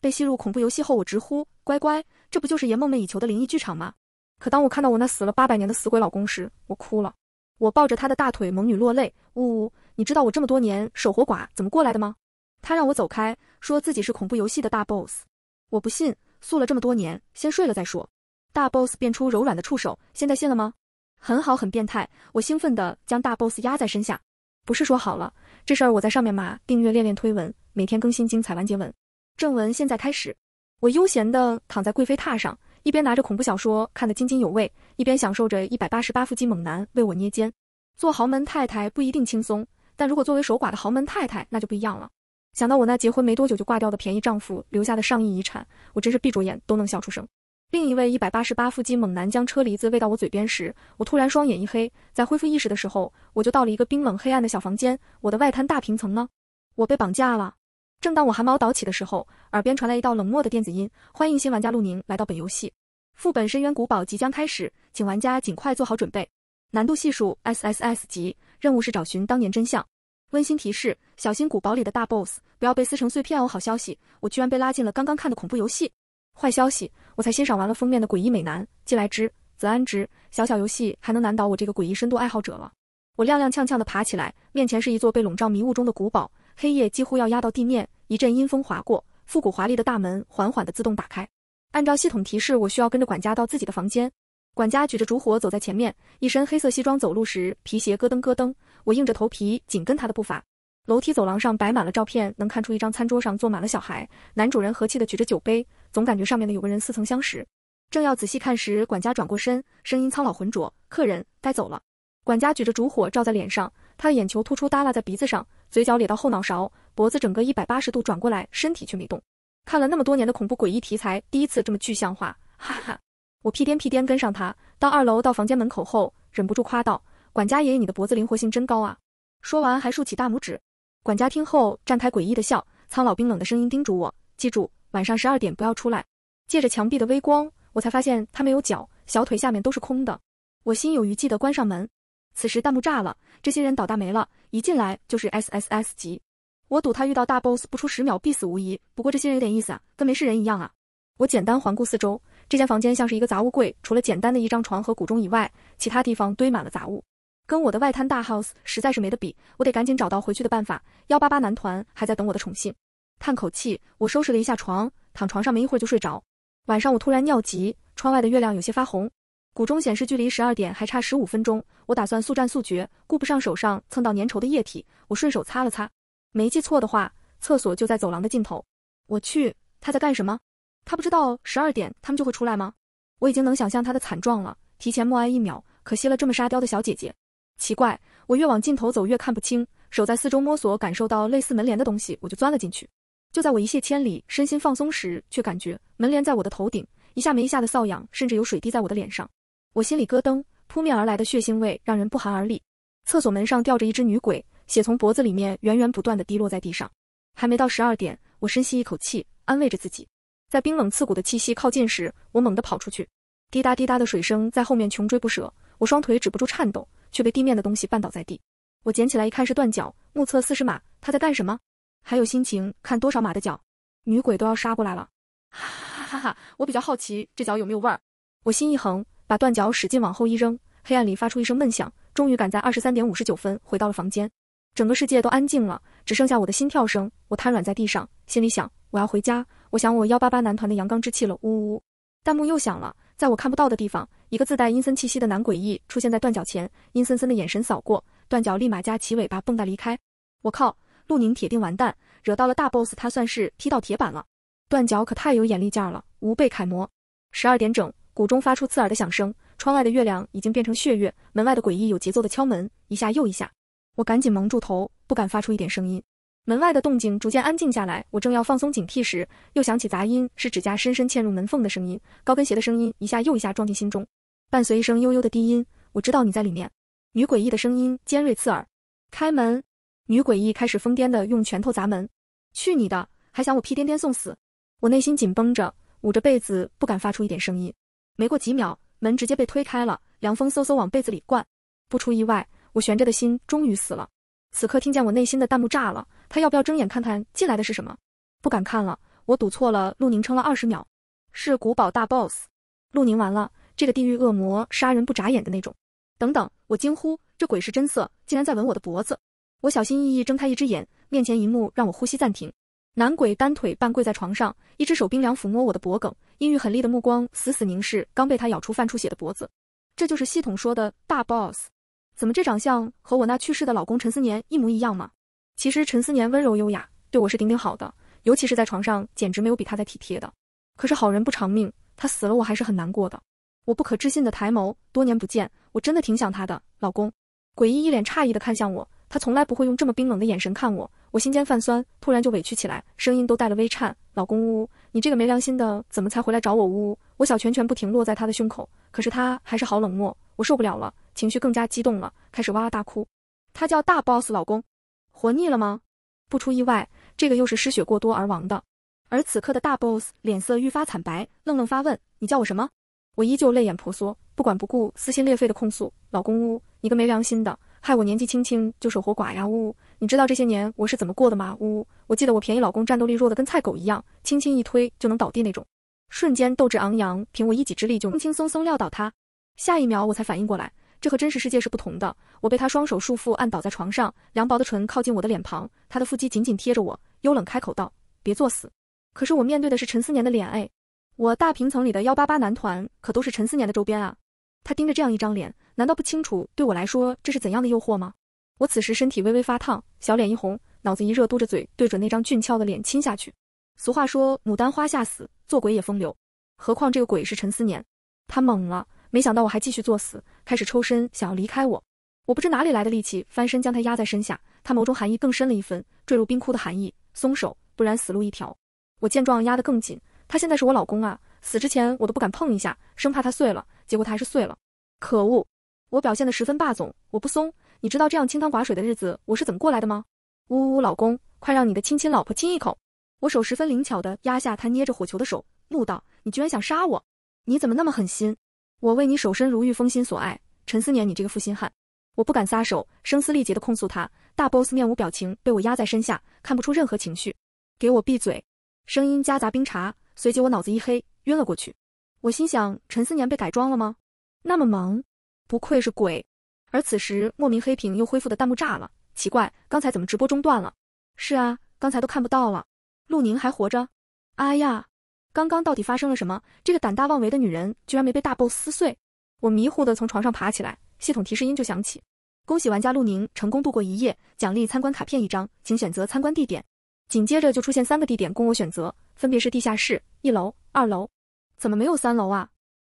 被吸入恐怖游戏后，我直呼乖乖，这不就是爷梦寐以求的灵异剧场吗？可当我看到我那死了八百年的死鬼老公时，我哭了。我抱着他的大腿，萌女落泪。呜呜，你知道我这么多年守活寡怎么过来的吗？他让我走开，说自己是恐怖游戏的大 boss。我不信，宿了这么多年，先睡了再说。大 boss 变出柔软的触手，现在信了吗？很好，很变态。我兴奋地将大 boss 压在身下。不是说好了，这事儿我在上面码订阅、练练推文，每天更新精彩完结文。正文现在开始。我悠闲地躺在贵妃榻上，一边拿着恐怖小说看得津津有味，一边享受着一百八十八腹肌猛男为我捏肩。做豪门太太不一定轻松，但如果作为守寡的豪门太太，那就不一样了。想到我那结婚没多久就挂掉的便宜丈夫留下的上亿遗产，我真是闭着眼都能笑出声。另一位一百八十八腹肌猛男将车厘子喂到我嘴边时，我突然双眼一黑，在恢复意识的时候，我就到了一个冰冷黑暗的小房间。我的外滩大平层呢？我被绑架了。正当我汗毛倒起的时候，耳边传来一道冷漠的电子音：“欢迎新玩家陆宁来到本游戏副本深渊古堡即将开始，请玩家尽快做好准备。难度系数 SSS 级，任务是找寻当年真相。温馨提示：小心古堡里的大 boss，不要被撕成碎片哦。好消息，我居然被拉进了刚刚看的恐怖游戏。坏消息，我才欣赏完了封面的诡异美男，既来之则安之。小小游戏还能难倒我这个诡异深度爱好者了。我踉踉跄跄地爬起来，面前是一座被笼罩迷雾中的古堡，黑夜几乎要压到地面。”一阵阴风划过，复古华丽的大门缓缓的自动打开。按照系统提示，我需要跟着管家到自己的房间。管家举着烛火走在前面，一身黑色西装走路时皮鞋咯噔咯噔。我硬着头皮紧跟他的步伐。楼梯走廊上摆满了照片，能看出一张餐桌上坐满了小孩。男主人和气的举着酒杯，总感觉上面的有个人似曾相识。正要仔细看时，管家转过身，声音苍老浑浊：“客人该走了。”管家举着烛火照在脸上。他的眼球突出，耷拉在鼻子上，嘴角咧到后脑勺，脖子整个一百八十度转过来，身体却没动。看了那么多年的恐怖诡异题材，第一次这么具象化，哈哈！我屁颠屁颠跟上他，到二楼到房间门口后，忍不住夸道：“管家爷爷，你的脖子灵活性真高啊！”说完还竖起大拇指。管家听后绽开诡异的笑，苍老冰冷的声音叮嘱我：“记住，晚上十二点不要出来。”借着墙壁的微光，我才发现他没有脚，小腿下面都是空的。我心有余悸的关上门。此时弹幕炸了，这些人倒大霉了，一进来就是 S S S 级，我赌他遇到大 boss 不出十秒必死无疑。不过这些人有点意思啊，跟没事人一样啊。我简单环顾四周，这间房间像是一个杂物柜，除了简单的一张床和古钟以外，其他地方堆满了杂物，跟我的外滩大 house 实在是没得比。我得赶紧找到回去的办法。幺八八男团还在等我的宠信，叹口气，我收拾了一下床，躺床上没一会儿就睡着。晚上我突然尿急，窗外的月亮有些发红。钟显示距离十二点还差十五分钟，我打算速战速决，顾不上手上蹭到粘稠的液体，我顺手擦了擦。没记错的话，厕所就在走廊的尽头。我去，他在干什么？他不知道十二点他们就会出来吗？我已经能想象他的惨状了。提前默哀一秒，可惜了这么沙雕的小姐姐。奇怪，我越往尽头走越看不清，手在四周摸索，感受到类似门帘的东西，我就钻了进去。就在我一泻千里、身心放松时，却感觉门帘在我的头顶一下没一下的瘙痒，甚至有水滴在我的脸上。我心里咯噔，扑面而来的血腥味让人不寒而栗。厕所门上吊着一只女鬼，血从脖子里面源源不断的滴落在地上。还没到十二点，我深吸一口气，安慰着自己。在冰冷刺骨的气息靠近时，我猛地跑出去。滴答滴答的水声在后面穷追不舍，我双腿止不住颤抖，却被地面的东西绊倒在地。我捡起来一看，是断脚，目测四十码。他在干什么？还有心情看多少码的脚？女鬼都要杀过来了！哈哈哈哈！我比较好奇这脚有没有味儿。我心一横。把断脚使劲往后一扔，黑暗里发出一声闷响，终于赶在二十三点五十九分回到了房间。整个世界都安静了，只剩下我的心跳声。我瘫软在地上，心里想：我要回家，我想我幺八八男团的阳刚之气了。呜呜呜！弹幕又响了，在我看不到的地方，一个自带阴森气息的男诡异出现在断脚前，阴森森的眼神扫过断脚，立马夹起尾巴蹦跶离开。我靠，陆宁铁定完蛋，惹到了大 boss，他算是踢到铁板了。断脚可太有眼力劲了，吾辈楷模。十二点整。谷中发出刺耳的响声，窗外的月亮已经变成血月，门外的诡异有节奏的敲门，一下又一下。我赶紧蒙住头，不敢发出一点声音。门外的动静逐渐安静下来，我正要放松警惕时，又响起杂音，是指甲深深嵌入门缝的声音，高跟鞋的声音，一下又一下撞进心中，伴随一声悠悠的低音，我知道你在里面。女诡异的声音尖锐刺耳，开门。女诡异开始疯癫的用拳头砸门，去你的，还想我屁颠颠送死？我内心紧绷着，捂着被子，不敢发出一点声音。没过几秒，门直接被推开了，凉风嗖嗖往被子里灌。不出意外，我悬着的心终于死了。此刻听见我内心的弹幕炸了，他要不要睁眼看看进来的是什么？不敢看了，我赌错了。陆宁撑了二十秒，是古堡大 BOSS，陆宁完了，这个地狱恶魔杀人不眨眼的那种。等等，我惊呼，这鬼是真色，竟然在吻我的脖子。我小心翼翼睁开一只眼，面前一幕让我呼吸暂停。男鬼单腿半跪在床上，一只手冰凉抚摸我的脖颈，阴郁狠戾的目光死死凝视刚被他咬出泛出血的脖子。这就是系统说的大 boss，怎么这长相和我那去世的老公陈思年一模一样吗？其实陈思年温柔优雅，对我是顶顶好的，尤其是在床上，简直没有比他再体贴的。可是好人不长命，他死了我还是很难过的。我不可置信的抬眸，多年不见，我真的挺想他的老公。诡异一脸诧异的看向我。他从来不会用这么冰冷的眼神看我，我心尖泛酸，突然就委屈起来，声音都带了微颤。老公，呜呜，你这个没良心的，怎么才回来找我？呜呜，我小拳拳不停落在他的胸口，可是他还是好冷漠，我受不了了，情绪更加激动了，开始哇哇大哭。他叫大 boss，老公，活腻了吗？不出意外，这个又是失血过多而亡的。而此刻的大 boss 脸色愈发惨白，愣愣发问：你叫我什么？我依旧泪眼婆娑，不管不顾，撕心裂肺的控诉：老公，呜，你个没良心的。害我年纪轻轻就守活寡呀！呜，呜，你知道这些年我是怎么过的吗？呜，呜，我记得我便宜老公战斗力弱的跟菜狗一样，轻轻一推就能倒地那种。瞬间斗志昂扬，凭我一己之力就轻轻松松撂倒他。下一秒我才反应过来，这和真实世界是不同的。我被他双手束缚按倒在床上，凉薄的唇靠近我的脸庞，他的腹肌紧紧贴着我，幽冷开口道：“别作死。”可是我面对的是陈思年的脸，哎，我大平层里的幺八八男团可都是陈思年的周边啊。他盯着这样一张脸，难道不清楚对我来说这是怎样的诱惑吗？我此时身体微微发烫，小脸一红，脑子一热，嘟着嘴对准那张俊俏的脸亲下去。俗话说，牡丹花下死，做鬼也风流。何况这个鬼是陈思年。他懵了，没想到我还继续作死，开始抽身想要离开我。我不知哪里来的力气，翻身将他压在身下。他眸中寒意更深了一分，坠入冰窟的寒意。松手，不然死路一条。我见状压得更紧。他现在是我老公啊，死之前我都不敢碰一下，生怕他碎了。结果他还是碎了，可恶！我表现得十分霸总，我不松。你知道这样清汤寡水的日子我是怎么过来的吗？呜呜，老公，快让你的亲亲老婆亲一口！我手十分灵巧地压下他捏着火球的手，怒道：“你居然想杀我！你怎么那么狠心？我为你守身如玉，封心所爱，陈思年，你这个负心汉！我不敢撒手，声嘶力竭地控诉他。大 boss 面无表情，被我压在身下，看不出任何情绪。给我闭嘴！声音夹杂冰碴，随即我脑子一黑，晕了过去。我心想，陈思年被改装了吗？那么萌，不愧是鬼。而此时莫名黑屏又恢复的弹幕炸了，奇怪，刚才怎么直播中断了？是啊，刚才都看不到了。陆宁还活着？哎呀，刚刚到底发生了什么？这个胆大妄为的女人居然没被大 BOSS 撕碎？我迷糊的从床上爬起来，系统提示音就响起：恭喜玩家陆宁成功度过一夜，奖励参观卡片一张，请选择参观地点。紧接着就出现三个地点供我选择，分别是地下室、一楼、二楼。怎么没有三楼啊？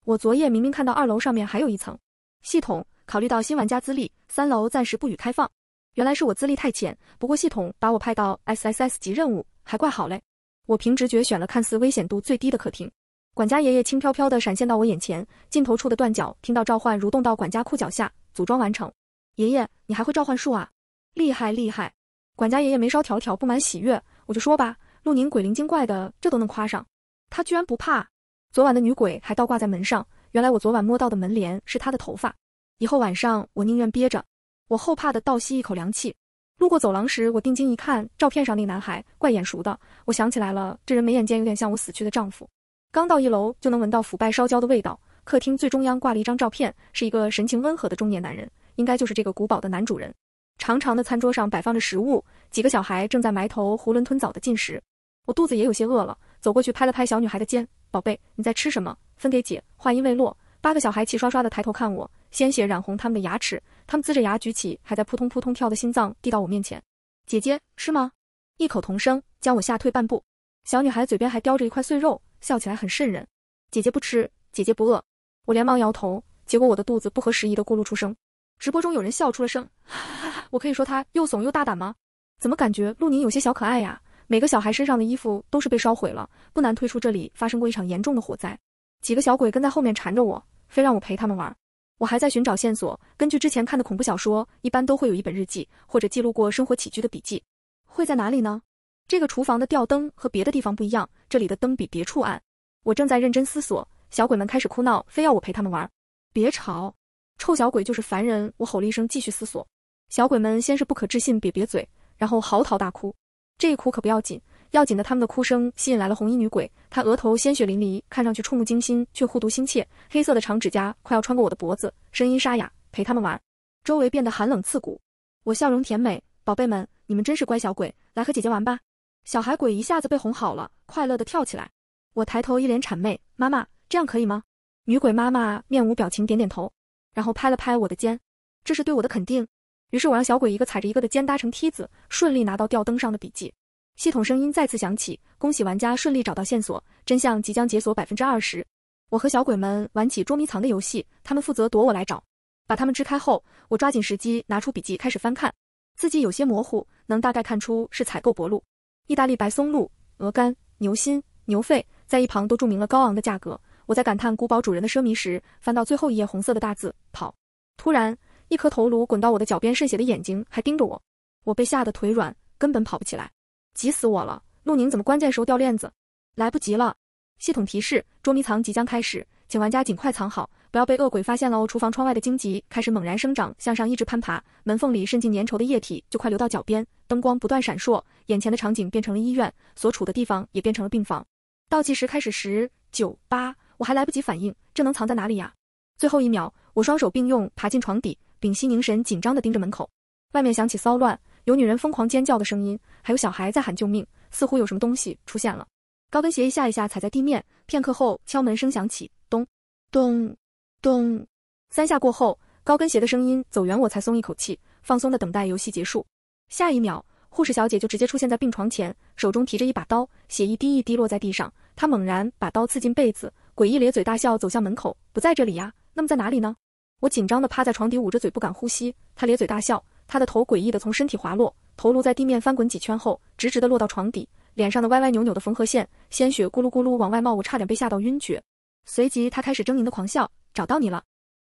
我昨夜明明看到二楼上面还有一层。系统考虑到新玩家资历，三楼暂时不予开放。原来是我资历太浅，不过系统把我派到 S S S 级任务，还怪好嘞。我凭直觉选了看似危险度最低的客厅。管家爷爷轻飘飘的闪现到我眼前，镜头处的断脚听到召唤，蠕动到管家裤脚下，组装完成。爷爷，你还会召唤术啊？厉害厉害！管家爷爷眉梢挑挑，布满喜悦。我就说吧，陆宁鬼灵精怪的，这都能夸上。他居然不怕。昨晚的女鬼还倒挂在门上，原来我昨晚摸到的门帘是她的头发。以后晚上我宁愿憋着。我后怕的倒吸一口凉气。路过走廊时，我定睛一看，照片上那男孩怪眼熟的。我想起来了，这人眉眼间有点像我死去的丈夫。刚到一楼，就能闻到腐败烧焦的味道。客厅最中央挂了一张照片，是一个神情温和的中年男人，应该就是这个古堡的男主人。长长的餐桌上摆放着食物，几个小孩正在埋头囫囵吞枣的进食。我肚子也有些饿了。走过去拍了拍小女孩的肩，宝贝，你在吃什么？分给姐。话音未落，八个小孩齐刷刷的抬头看我，鲜血染红他们的牙齿，他们呲着牙举起还在扑通扑通跳的心脏，递到我面前。姐姐吃吗？异口同声，将我吓退半步。小女孩嘴边还叼着一块碎肉，笑起来很瘆人。姐姐不吃，姐姐不饿。我连忙摇头，结果我的肚子不合时宜的咕噜出声。直播中有人笑出了声，哈哈！我可以说他又怂又大胆吗？怎么感觉陆宁有些小可爱呀？每个小孩身上的衣服都是被烧毁了，不难推出这里发生过一场严重的火灾。几个小鬼跟在后面缠着我，非让我陪他们玩。我还在寻找线索，根据之前看的恐怖小说，一般都会有一本日记或者记录过生活起居的笔记，会在哪里呢？这个厨房的吊灯和别的地方不一样，这里的灯比别处暗。我正在认真思索，小鬼们开始哭闹，非要我陪他们玩。别吵，臭小鬼就是烦人！我吼了一声，继续思索。小鬼们先是不可置信，瘪瘪嘴，然后嚎啕大哭。这一哭可不要紧，要紧的他们的哭声吸引来了红衣女鬼，她额头鲜血淋漓，看上去触目惊心，却护犊心切。黑色的长指甲快要穿过我的脖子，声音沙哑，陪他们玩。周围变得寒冷刺骨，我笑容甜美，宝贝们，你们真是乖小鬼，来和姐姐玩吧。小孩鬼一下子被哄好了，快乐的跳起来。我抬头一脸谄媚，妈妈，这样可以吗？女鬼妈妈面无表情点点头，然后拍了拍我的肩，这是对我的肯定。于是我让小鬼一个踩着一个的肩搭成梯子，顺利拿到吊灯上的笔记。系统声音再次响起：“恭喜玩家顺利找到线索，真相即将解锁百分之二十。”我和小鬼们玩起捉迷藏的游戏，他们负责躲我来找。把他们支开后，我抓紧时机拿出笔记开始翻看，字迹有些模糊，能大概看出是采购薄鹿、意大利白松露、鹅肝、牛心、牛肺，在一旁都注明了高昂的价格。我在感叹古堡主人的奢靡时，翻到最后一页，红色的大字跑，突然。一颗头颅滚到我的脚边，渗血的眼睛还盯着我，我被吓得腿软，根本跑不起来，急死我了！陆宁怎么关键时候掉链子？来不及了！系统提示：捉迷藏即将开始，请玩家尽快藏好，不要被恶鬼发现喽！厨房窗外的荆棘开始猛然生长，向上一直攀爬，门缝里渗进粘稠的液体，就快流到脚边。灯光不断闪烁，眼前的场景变成了医院，所处的地方也变成了病房。倒计时开始：十、九、八，我还来不及反应，这能藏在哪里呀？最后一秒，我双手并用，爬进床底。屏息凝神，紧张地盯着门口。外面响起骚乱，有女人疯狂尖叫的声音，还有小孩在喊救命，似乎有什么东西出现了。高跟鞋一下一下踩在地面，片刻后敲门声响起，咚咚咚，三下过后，高跟鞋的声音走远，我才松一口气，放松地等待游戏结束。下一秒，护士小姐就直接出现在病床前，手中提着一把刀，血一滴一滴落在地上。她猛然把刀刺进被子，诡异咧嘴大笑，走向门口。不在这里呀？那么在哪里呢？我紧张的趴在床底，捂着嘴不敢呼吸。他咧嘴大笑，他的头诡异的从身体滑落，头颅在地面翻滚几圈后，直直的落到床底，脸上的歪歪扭扭的缝合线，鲜血咕噜咕噜往外冒，我差点被吓到晕厥。随即他开始狰狞的狂笑，找到你了！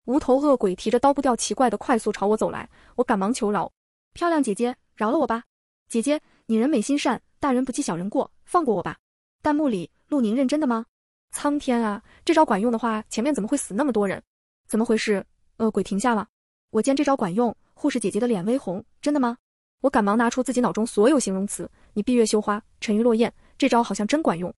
无头恶鬼提着刀不掉，奇怪的快速朝我走来，我赶忙求饶，漂亮姐姐，饶了我吧！姐姐，你人美心善，大人不计小人过，放过我吧！弹幕里，陆宁认真的吗？苍天啊！这招管用的话，前面怎么会死那么多人？怎么回事？恶鬼停下了，我见这招管用，护士姐姐的脸微红，真的吗？我赶忙拿出自己脑中所有形容词，你闭月羞花，沉鱼落雁，这招好像真管用。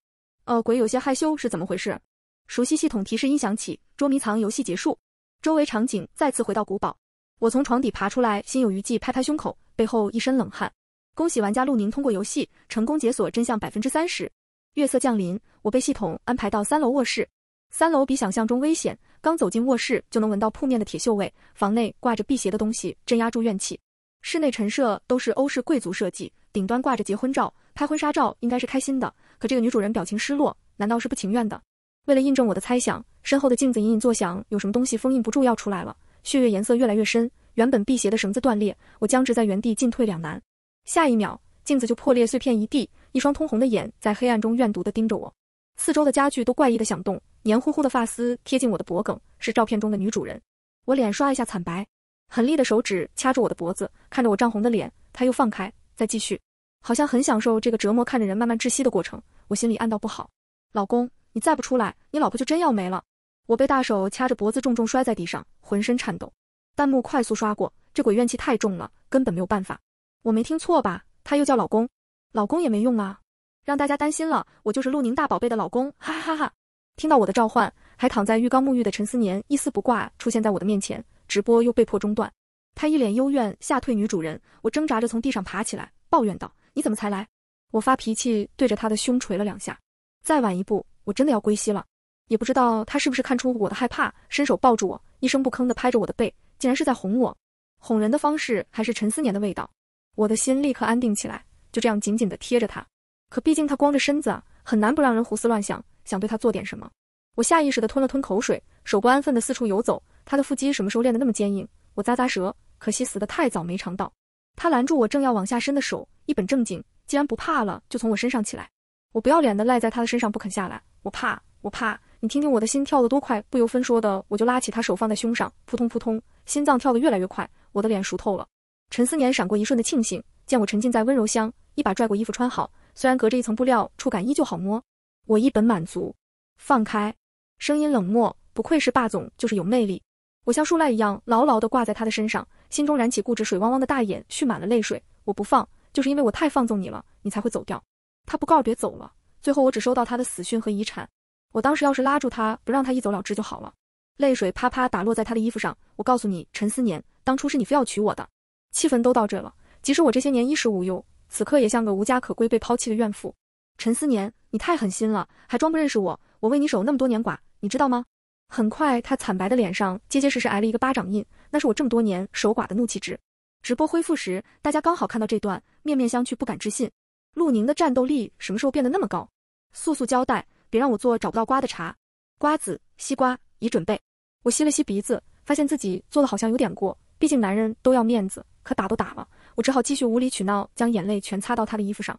恶鬼有些害羞，是怎么回事？熟悉系统提示音响起，捉迷藏游戏结束，周围场景再次回到古堡，我从床底爬出来，心有余悸，拍拍胸口，背后一身冷汗。恭喜玩家陆宁通过游戏，成功解锁真相百分之三十。月色降临，我被系统安排到三楼卧室。三楼比想象中危险，刚走进卧室就能闻到铺面的铁锈味，房内挂着辟邪的东西镇压住怨气，室内陈设都是欧式贵族设计，顶端挂着结婚照，拍婚纱照应该是开心的，可这个女主人表情失落，难道是不情愿的？为了印证我的猜想，身后的镜子隐隐作响，有什么东西封印不住要出来了，血液颜色越来越深，原本辟邪的绳子断裂，我僵直在原地，进退两难。下一秒镜子就破裂，碎片一地，一双通红的眼在黑暗中怨毒的盯着我，四周的家具都怪异的响动。黏糊糊的发丝贴近我的脖颈，是照片中的女主人。我脸刷一下惨白，狠厉的手指掐住我的脖子，看着我涨红的脸，他又放开，再继续，好像很享受这个折磨，看着人慢慢窒息的过程。我心里暗道不好，老公，你再不出来，你老婆就真要没了。我被大手掐着脖子，重重摔在地上，浑身颤抖。弹幕快速刷过，这鬼怨气太重了，根本没有办法。我没听错吧？他又叫老公，老公也没用啊，让大家担心了。我就是陆宁大宝贝的老公，哈哈哈哈。听到我的召唤，还躺在浴缸沐浴的陈思年，一丝不挂出现在我的面前。直播又被迫中断，他一脸幽怨，吓退女主人。我挣扎着从地上爬起来，抱怨道：“你怎么才来？”我发脾气，对着他的胸捶了两下。再晚一步，我真的要归西了。也不知道他是不是看出我的害怕，伸手抱住我，一声不吭地拍着我的背，竟然是在哄我。哄人的方式还是陈思年的味道，我的心立刻安定起来，就这样紧紧地贴着他。可毕竟他光着身子，很难不让人胡思乱想。想对他做点什么，我下意识地吞了吞口水，手不安分的四处游走。他的腹肌什么时候练得那么坚硬？我咂咂舌，可惜死得太早，没尝到。他拦住我，正要往下伸的手，一本正经：“既然不怕了，就从我身上起来。”我不要脸的赖在他的身上不肯下来。我怕，我怕。你听听我的心跳得多快，不由分说的我就拉起他手放在胸上，扑通扑通，心脏跳得越来越快。我的脸熟透了。陈思年闪过一瞬的庆幸，见我沉浸在温柔乡，一把拽过衣服穿好。虽然隔着一层布料，触感依旧好摸。我一本满足，放开，声音冷漠。不愧是霸总，就是有魅力。我像树赖一样，牢牢的挂在他的身上，心中燃起固执，水汪汪的大眼蓄满了泪水。我不放，就是因为我太放纵你了，你才会走掉。他不告别走了，最后我只收到他的死讯和遗产。我当时要是拉住他，不让他一走了之就好了。泪水啪啪打落在他的衣服上。我告诉你，陈思年，当初是你非要娶我的。气氛都到这了，即使我这些年衣食无忧，此刻也像个无家可归、被抛弃的怨妇。陈思年，你太狠心了，还装不认识我！我为你守那么多年寡，你知道吗？很快，他惨白的脸上结结实实挨了一个巴掌印，那是我这么多年守寡的怒气值。直播恢复时，大家刚好看到这段，面面相觑，不敢置信。陆宁的战斗力什么时候变得那么高？速速交代，别让我做找不到瓜的茬。瓜子、西瓜已准备。我吸了吸鼻子，发现自己做的好像有点过，毕竟男人都要面子，可打都打了，我只好继续无理取闹，将眼泪全擦到他的衣服上。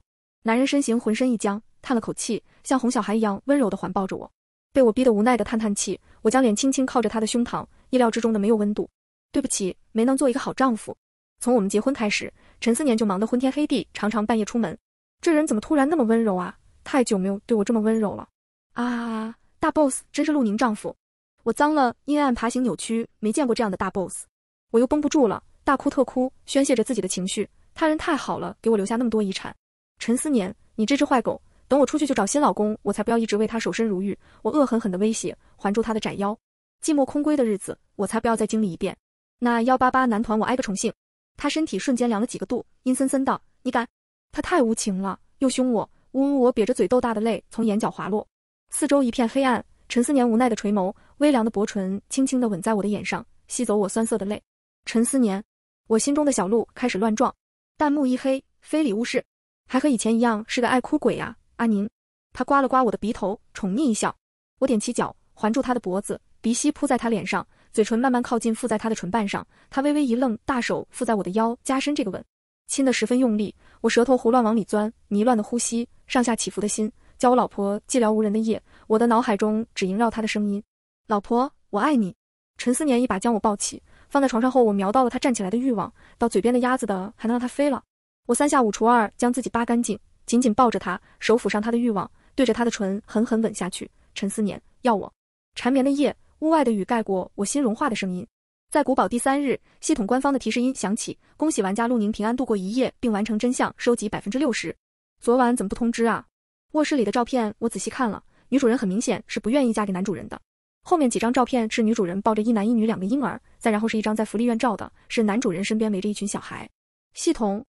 男人身形浑身一僵，叹了口气，像哄小孩一样温柔的环抱着我，被我逼得无奈的叹叹气。我将脸轻轻靠着他的胸膛，意料之中的没有温度。对不起，没能做一个好丈夫。从我们结婚开始，陈思年就忙得昏天黑地，常常半夜出门。这人怎么突然那么温柔啊？太久没有对我这么温柔了啊！大 boss 真是陆宁丈夫，我脏了，阴暗爬行扭曲，没见过这样的大 boss。我又绷不住了，大哭特哭，宣泄着自己的情绪。他人太好了，给我留下那么多遗产。陈思年，你这只坏狗，等我出去就找新老公，我才不要一直为他守身如玉。我恶狠狠地威胁，环住他的窄腰，寂寞空闺的日子，我才不要再经历一遍。那幺八八男团，我挨个宠幸。他身体瞬间凉了几个度，阴森森道：“你敢？”他太无情了，又凶我。呜呜，我瘪着嘴，豆大的泪从眼角滑落。四周一片黑暗，陈思年无奈地垂眸，微凉的薄唇轻轻的吻在我的眼上，吸走我酸涩的泪。陈思年，我心中的小鹿开始乱撞。弹幕一黑，非礼勿视。还和以前一样是个爱哭鬼呀，阿宁。他刮了刮我的鼻头，宠溺一笑。我踮起脚，环住他的脖子，鼻息扑在他脸上，嘴唇慢慢靠近，附在他的唇瓣上。他微微一愣，大手附在我的腰，加深这个吻，亲得十分用力。我舌头胡乱往里钻，迷乱的呼吸，上下起伏的心，叫我老婆寂寥无人的夜，我的脑海中只萦绕他的声音：“老婆，我爱你。”陈思年一把将我抱起，放在床上后，我瞄到了他站起来的欲望，到嘴边的鸭子的还能让它飞了。我三下五除二将自己扒干净，紧紧抱着他，手抚上他的欲望，对着他的唇狠狠吻下去。陈思年，要我。缠绵的夜，屋外的雨盖过我心融化的声音。在古堡第三日，系统官方的提示音响起：恭喜玩家陆宁平安度过一夜，并完成真相收集百分之六十。昨晚怎么不通知啊？卧室里的照片我仔细看了，女主人很明显是不愿意嫁给男主人的。后面几张照片是女主人抱着一男一女两个婴儿，再然后是一张在福利院照的，是男主人身边围着一群小孩。系统。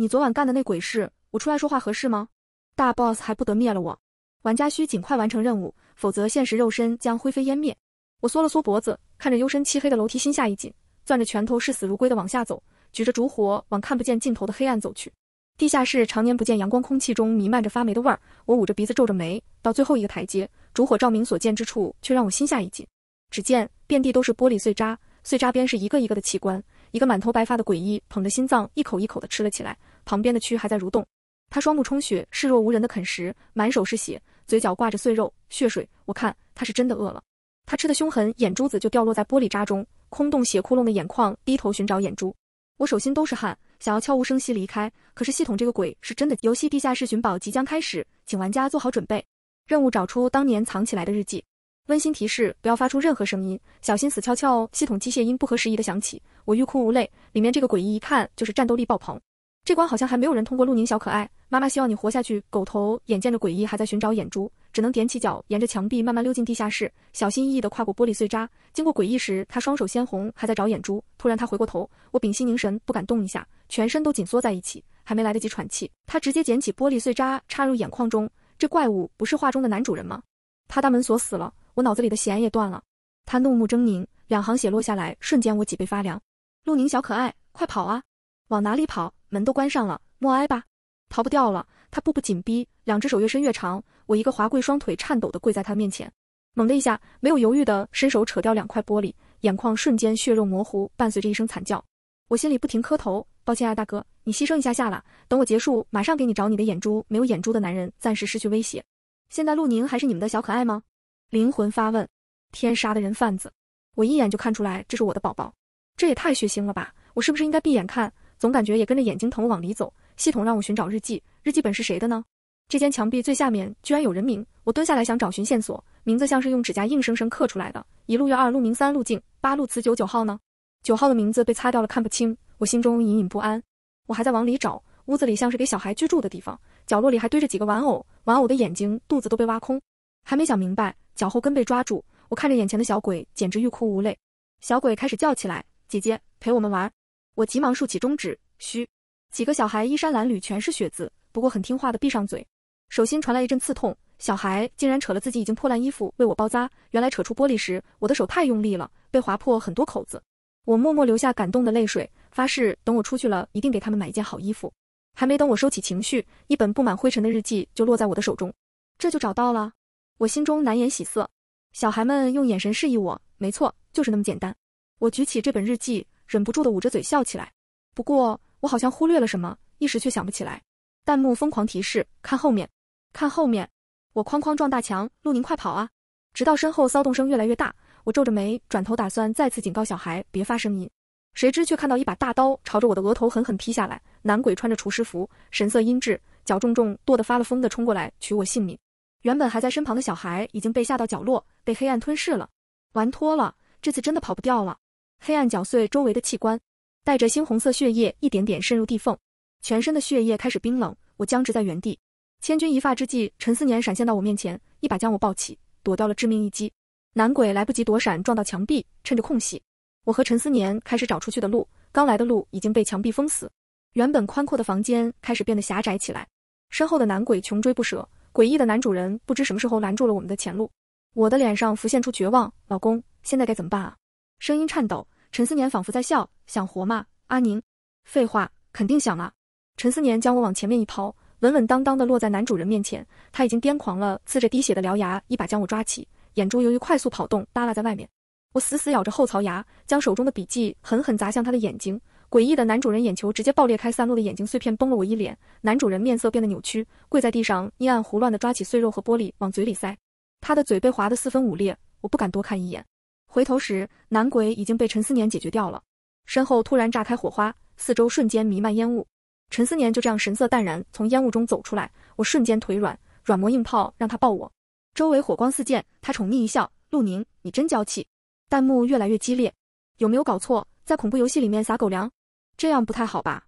你昨晚干的那鬼事，我出来说话合适吗？大 boss 还不得灭了我！玩家需尽快完成任务，否则现实肉身将灰飞烟灭。我缩了缩脖子，看着幽深漆黑的楼梯，心下一紧，攥着拳头视死如归的往下走，举着烛火往看不见尽头的黑暗走去。地下室常年不见阳光，空气中弥漫着发霉的味儿。我捂着鼻子皱着眉。到最后一个台阶，烛火照明所见之处，却让我心下一紧。只见遍地都是玻璃碎渣，碎渣边是一个一个的器官，一个满头白发的诡异捧着心脏，一口一口的吃了起来。旁边的蛆还在蠕动，他双目充血，视若无人的啃食，满手是血，嘴角挂着碎肉血水。我看他是真的饿了，他吃的凶狠，眼珠子就掉落在玻璃渣中，空洞血窟窿的眼眶低头寻找眼珠。我手心都是汗，想要悄无声息离开，可是系统这个鬼是真的。游戏地下室寻宝即将开始，请玩家做好准备。任务：找出当年藏起来的日记。温馨提示：不要发出任何声音，小心死翘翘哦。系统机械音不合时宜的响起，我欲哭无泪。里面这个诡异一看就是战斗力爆棚。这关好像还没有人通过。陆宁小可爱，妈妈希望你活下去。狗头，眼见着诡异还在寻找眼珠，只能踮起脚，沿着墙壁慢慢溜进地下室，小心翼翼地跨过玻璃碎渣。经过诡异时，他双手鲜红，还在找眼珠。突然他回过头，我屏息凝神，不敢动一下，全身都紧缩在一起，还没来得及喘气，他直接捡起玻璃碎渣插入眼眶中。这怪物不是画中的男主人吗？他大门锁死了，我脑子里的弦也断了。他怒目狰狞，两行血落下来，瞬间我脊背发凉。陆宁小可爱，快跑啊！往哪里跑？门都关上了，默哀吧，逃不掉了。他步步紧逼，两只手越伸越长。我一个滑跪，双腿颤抖地跪在他面前。猛的一下，没有犹豫地伸手扯掉两块玻璃，眼眶瞬间血肉模糊，伴随着一声惨叫。我心里不停磕头，抱歉啊，大哥，你牺牲一下下了。等我结束，马上给你找你的眼珠。没有眼珠的男人暂时失去威胁。现在陆宁还是你们的小可爱吗？灵魂发问。天杀的人贩子！我一眼就看出来这是我的宝宝。这也太血腥了吧！我是不是应该闭眼看？总感觉也跟着眼睛疼，往里走。系统让我寻找日记，日记本是谁的呢？这间墙壁最下面居然有人名，我蹲下来想找寻线索，名字像是用指甲硬生生刻出来的。一路月二路明三路径八路慈九九号呢？九号的名字被擦掉了，看不清。我心中隐隐不安。我还在往里找，屋子里像是给小孩居住的地方，角落里还堆着几个玩偶，玩偶的眼睛、肚子都被挖空。还没想明白，脚后跟被抓住，我看着眼前的小鬼，简直欲哭无泪。小鬼开始叫起来：“姐姐，陪我们玩。”我急忙竖起中指，嘘。几个小孩衣衫褴褛，全是血渍，不过很听话的闭上嘴。手心传来一阵刺痛，小孩竟然扯了自己已经破烂衣服为我包扎。原来扯出玻璃时，我的手太用力了，被划破很多口子。我默默流下感动的泪水，发誓等我出去了一定给他们买一件好衣服。还没等我收起情绪，一本布满灰尘的日记就落在我的手中。这就找到了，我心中难掩喜色。小孩们用眼神示意我，没错，就是那么简单。我举起这本日记。忍不住的捂着嘴笑起来，不过我好像忽略了什么，一时却想不起来。弹幕疯狂提示：看后面，看后面！我哐哐撞大墙，陆宁快跑啊！直到身后骚动声越来越大，我皱着眉转头，打算再次警告小孩别发声音，谁知却看到一把大刀朝着我的额头狠狠劈下来。男鬼穿着厨师服，神色阴鸷，脚重重跺得发了疯的冲过来取我性命。原本还在身旁的小孩已经被吓到角落，被黑暗吞噬了。玩脱了，这次真的跑不掉了。黑暗搅碎周围的器官，带着猩红色血液一点点渗入地缝，全身的血液开始冰冷。我僵直在原地，千钧一发之际，陈思年闪现到我面前，一把将我抱起，躲掉了致命一击。男鬼来不及躲闪，撞到墙壁，趁着空隙，我和陈思年开始找出去的路。刚来的路已经被墙壁封死，原本宽阔的房间开始变得狭窄起来。身后的男鬼穷追不舍，诡异的男主人不知什么时候拦住了我们的前路。我的脸上浮现出绝望，老公，现在该怎么办啊？声音颤抖，陈思年仿佛在笑，想活吗？阿宁，废话，肯定想啊！陈思年将我往前面一抛，稳稳当当的落在男主人面前。他已经癫狂了，呲着滴血的獠牙，一把将我抓起，眼珠由于快速跑动耷拉在外面。我死死咬着后槽牙，将手中的笔记狠狠砸向他的眼睛。诡异的男主人眼球直接爆裂开，散落的眼睛碎片崩了我一脸。男主人面色变得扭曲，跪在地上，阴暗胡乱的抓起碎肉和玻璃往嘴里塞，他的嘴被划得四分五裂，我不敢多看一眼。回头时，男鬼已经被陈思年解决掉了。身后突然炸开火花，四周瞬间弥漫烟雾。陈思年就这样神色淡然，从烟雾中走出来。我瞬间腿软，软磨硬泡让他抱我。周围火光四溅，他宠溺一笑：“陆宁，你真娇气。”弹幕越来越激烈，有没有搞错？在恐怖游戏里面撒狗粮，这样不太好吧？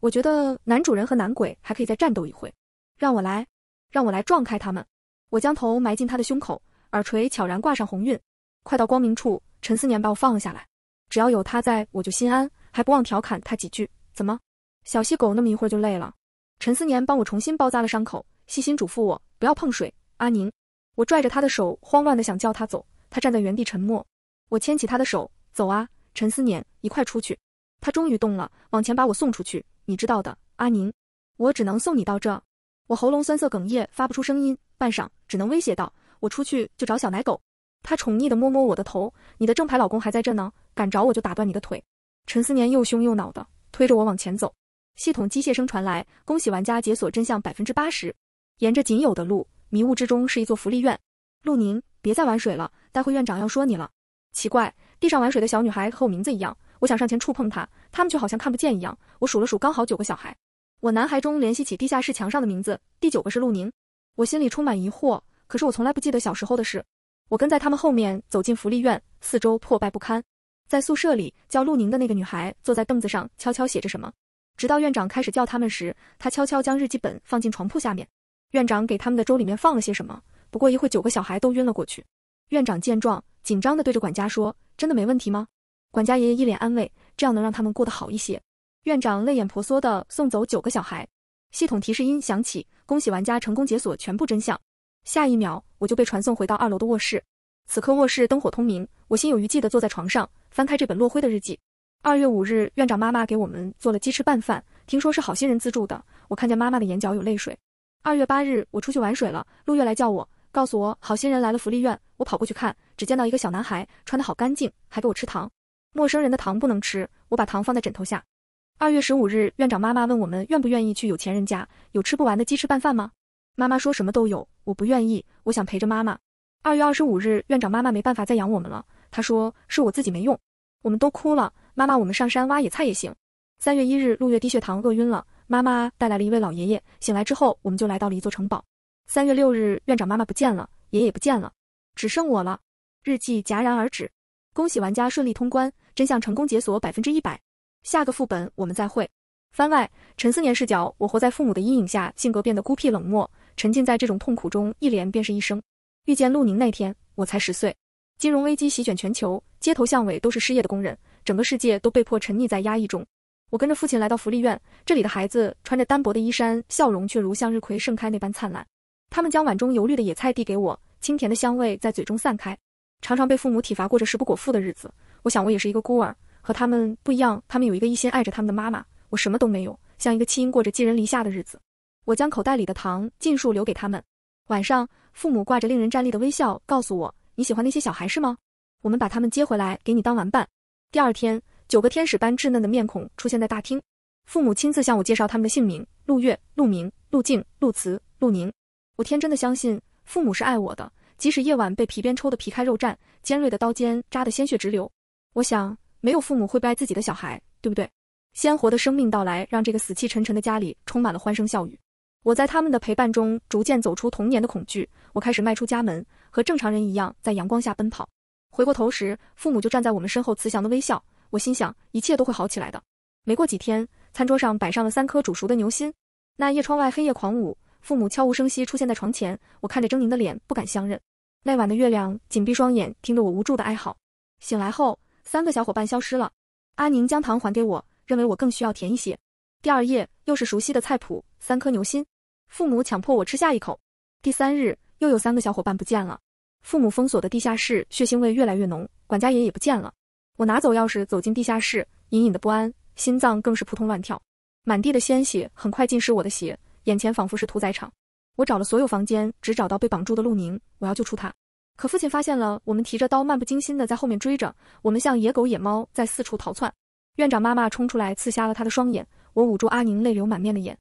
我觉得男主人和男鬼还可以再战斗一会，让我来，让我来撞开他们。我将头埋进他的胸口，耳垂悄然挂上红晕。快到光明处，陈思年把我放了下来。只要有他在我就心安，还不忘调侃他几句。怎么，小细狗那么一会儿就累了？陈思年帮我重新包扎了伤口，细心嘱咐我不要碰水。阿宁，我拽着他的手，慌乱的想叫他走。他站在原地沉默。我牵起他的手，走啊，陈思年，一块出去。他终于动了，往前把我送出去。你知道的，阿宁，我只能送你到这。我喉咙酸涩，哽咽，发不出声音。半晌，只能威胁道：我出去就找小奶狗。他宠溺的摸摸我的头，你的正牌老公还在这呢，敢找我就打断你的腿。陈思年又凶又恼的推着我往前走。系统机械声传来：恭喜玩家解锁真相百分之八十。沿着仅有的路，迷雾之中是一座福利院。陆宁，别再玩水了，待会院长要说你了。奇怪，地上玩水的小女孩和我名字一样，我想上前触碰她，他们却好像看不见一样。我数了数，刚好九个小孩。我男孩中联系起地下室墙上的名字，第九个是陆宁。我心里充满疑惑，可是我从来不记得小时候的事。我跟在他们后面走进福利院，四周破败不堪。在宿舍里，叫陆宁的那个女孩坐在凳子上，悄悄写着什么。直到院长开始叫他们时，她悄悄将日记本放进床铺下面。院长给他们的粥里面放了些什么？不过一会九个小孩都晕了过去。院长见状，紧张地对着管家说：“真的没问题吗？”管家爷爷一脸安慰：“这样能让他们过得好一些。”院长泪眼婆娑地送走九个小孩。系统提示音响起：“恭喜玩家成功解锁全部真相。”下一秒，我就被传送回到二楼的卧室。此刻卧室灯火通明，我心有余悸地坐在床上，翻开这本落灰的日记。二月五日，院长妈妈给我们做了鸡翅拌饭，听说是好心人资助的。我看见妈妈的眼角有泪水。二月八日，我出去玩水了，陆月来叫我，告诉我好心人来了福利院。我跑过去看，只见到一个小男孩，穿得好干净，还给我吃糖。陌生人的糖不能吃，我把糖放在枕头下。二月十五日，院长妈妈问我们愿不愿意去有钱人家，有吃不完的鸡翅拌饭吗？妈妈说什么都有，我不愿意，我想陪着妈妈。二月二十五日，院长妈妈没办法再养我们了，她说是我自己没用，我们都哭了。妈妈，我们上山挖野菜也行。三月一日，陆月低血糖饿晕了，妈妈带来了一位老爷爷。醒来之后，我们就来到了一座城堡。三月六日，院长妈妈不见了，爷爷不见了，只剩我了。日记戛然而止。恭喜玩家顺利通关，真相成功解锁百分之一百。下个副本我们再会。番外，陈思年视角：我活在父母的阴影下，性格变得孤僻冷漠。沉浸在这种痛苦中，一连便是一生。遇见陆宁那天，我才十岁。金融危机席卷全球，街头巷尾都是失业的工人，整个世界都被迫沉溺在压抑中。我跟着父亲来到福利院，这里的孩子穿着单薄的衣衫，笑容却如向日葵盛开那般灿烂。他们将碗中油绿的野菜递给我，清甜的香味在嘴中散开。常常被父母体罚，过着食不果腹的日子。我想我也是一个孤儿，和他们不一样，他们有一个一心爱着他们的妈妈，我什么都没有，像一个弃婴，过着寄人篱下的日子。我将口袋里的糖尽数留给他们。晚上，父母挂着令人站立的微笑告诉我：“你喜欢那些小孩是吗？我们把他们接回来给你当玩伴。”第二天，九个天使般稚嫩的面孔出现在大厅。父母亲自向我介绍他们的姓名：陆月、陆明、陆静、陆慈、陆宁。我天真的相信父母是爱我的，即使夜晚被皮鞭抽得皮开肉绽，尖锐的刀尖扎得鲜血直流。我想，没有父母会不爱自己的小孩，对不对？鲜活的生命到来，让这个死气沉沉的家里充满了欢声笑语。我在他们的陪伴中逐渐走出童年的恐惧，我开始迈出家门，和正常人一样在阳光下奔跑。回过头时，父母就站在我们身后，慈祥的微笑。我心想，一切都会好起来的。没过几天，餐桌上摆上了三颗煮熟的牛心。那夜窗外黑夜狂舞，父母悄无声息出现在床前，我看着狰狞的脸，不敢相认。那晚的月亮紧闭双眼，听着我无助的哀嚎。醒来后，三个小伙伴消失了。阿宁将糖还给我，认为我更需要甜一些。第二夜又是熟悉的菜谱，三颗牛心。父母强迫我吃下一口。第三日，又有三个小伙伴不见了。父母封锁的地下室血腥味越来越浓，管家爷也不见了。我拿走钥匙走进地下室，隐隐的不安，心脏更是扑通乱跳。满地的鲜血很快浸湿我的鞋，眼前仿佛是屠宰场。我找了所有房间，只找到被绑住的陆宁。我要救出他。可父亲发现了我们，提着刀漫不经心的在后面追着我们，像野狗野猫在四处逃窜。院长妈妈冲出来刺瞎了他的双眼。我捂住阿宁泪流满面的眼。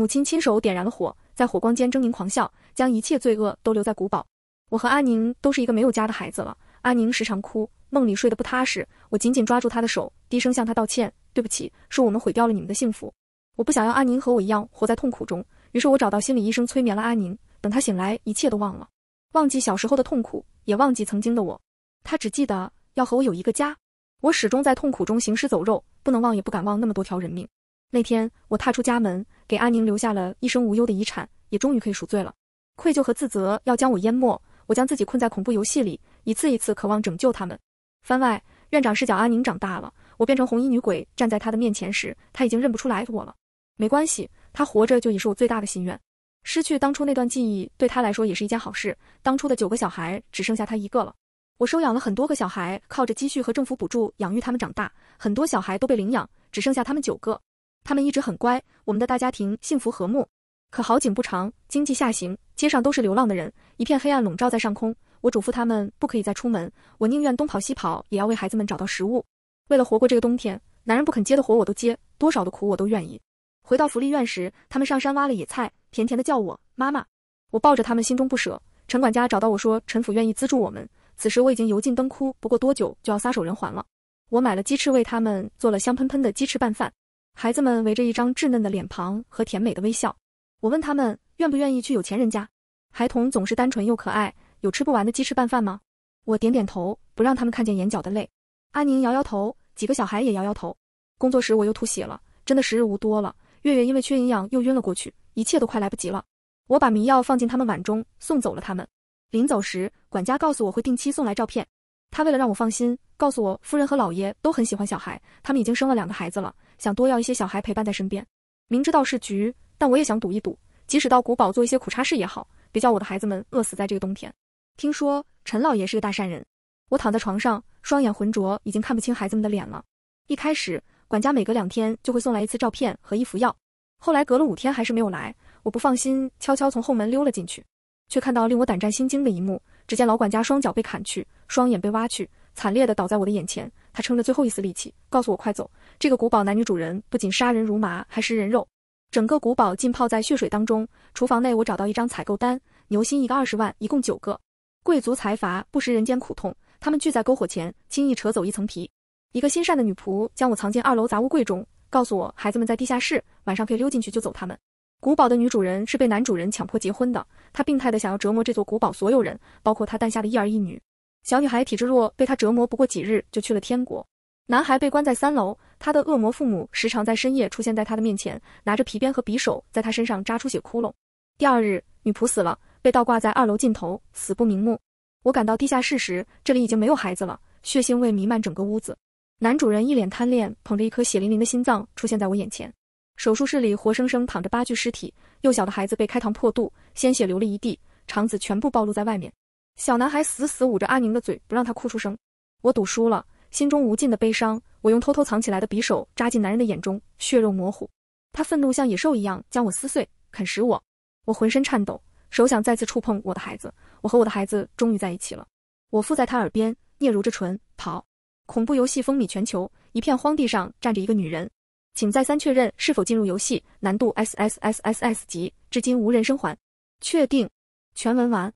母亲亲手点燃了火，在火光间狰狞狂笑，将一切罪恶都留在古堡。我和阿宁都是一个没有家的孩子了。阿宁时常哭，梦里睡得不踏实。我紧紧抓住她的手，低声向她道歉：“对不起，是我们毁掉了你们的幸福。”我不想要阿宁和我一样活在痛苦中，于是我找到心理医生，催眠了阿宁，等他醒来，一切都忘了，忘记小时候的痛苦，也忘记曾经的我。他只记得要和我有一个家。我始终在痛苦中行尸走肉，不能忘也不敢忘那么多条人命。那天，我踏出家门，给阿宁留下了一生无忧的遗产，也终于可以赎罪了。愧疚和自责要将我淹没，我将自己困在恐怖游戏里，一次一次渴望拯救他们。番外，院长视角：阿宁长大了，我变成红衣女鬼站在他的面前时，他已经认不出来我了。没关系，他活着就已是我最大的心愿。失去当初那段记忆对他来说也是一件好事。当初的九个小孩只剩下他一个了。我收养了很多个小孩，靠着积蓄和政府补助养育他们长大，很多小孩都被领养，只剩下他们九个。他们一直很乖，我们的大家庭幸福和睦。可好景不长，经济下行，街上都是流浪的人，一片黑暗笼罩在上空。我嘱咐他们不可以再出门，我宁愿东跑西跑也要为孩子们找到食物，为了活过这个冬天，男人不肯接的活我都接，多少的苦我都愿意。回到福利院时，他们上山挖了野菜，甜甜的叫我妈妈。我抱着他们，心中不舍。陈管家找到我说，陈府愿意资助我们。此时我已经油尽灯枯，不过多久就要撒手人寰了。我买了鸡翅，为他们做了香喷喷的鸡翅拌饭。孩子们围着一张稚嫩的脸庞和甜美的微笑，我问他们愿不愿意去有钱人家。孩童总是单纯又可爱，有吃不完的鸡翅拌饭吗？我点点头，不让他们看见眼角的泪。阿宁摇摇头，几个小孩也摇摇头。工作时我又吐血了，真的时日无多了。月月因为缺营养又晕了过去，一切都快来不及了。我把迷药放进他们碗中，送走了他们。临走时，管家告诉我会定期送来照片。他为了让我放心，告诉我夫人和老爷都很喜欢小孩，他们已经生了两个孩子了，想多要一些小孩陪伴在身边。明知道是局，但我也想赌一赌，即使到古堡做一些苦差事也好，别叫我的孩子们饿死在这个冬天。听说陈老爷是个大善人。我躺在床上，双眼浑浊，已经看不清孩子们的脸了。一开始，管家每隔两天就会送来一次照片和一服药，后来隔了五天还是没有来，我不放心，悄悄从后门溜了进去。却看到令我胆战心惊的一幕，只见老管家双脚被砍去，双眼被挖去，惨烈的倒在我的眼前。他撑着最后一丝力气，告诉我快走。这个古堡男女主人不仅杀人如麻，还食人肉。整个古堡浸泡在血水当中。厨房内，我找到一张采购单，牛心一个二十万，一共九个。贵族财阀不食人间苦痛，他们聚在篝火前，轻易扯走一层皮。一个心善的女仆将我藏进二楼杂物柜中，告诉我孩子们在地下室，晚上可以溜进去救走他们。古堡的女主人是被男主人强迫结婚的，她病态的想要折磨这座古堡所有人，包括她诞下的一儿一女。小女孩体质弱，被她折磨不过几日就去了天国。男孩被关在三楼，他的恶魔父母时常在深夜出现在他的面前，拿着皮鞭和匕首在他身上扎出血窟窿。第二日，女仆死了，被倒挂在二楼尽头，死不瞑目。我赶到地下室时，这里已经没有孩子了，血腥味弥漫整个屋子。男主人一脸贪恋，捧着一颗血淋淋的心脏出现在我眼前。手术室里活生生躺着八具尸体，幼小的孩子被开膛破肚，鲜血流了一地，肠子全部暴露在外面。小男孩死死捂着阿宁的嘴，不让他哭出声。我赌输了，心中无尽的悲伤。我用偷偷藏起来的匕首扎进男人的眼中，血肉模糊。他愤怒像野兽一样将我撕碎，啃食我。我浑身颤抖，手想再次触碰我的孩子。我和我的孩子终于在一起了。我附在他耳边，嗫嚅着唇，跑。恐怖游戏风靡全球。一片荒地上站着一个女人。请再三确认是否进入游戏，难度 S S S S S 级，至今无人生还。确定。全文完。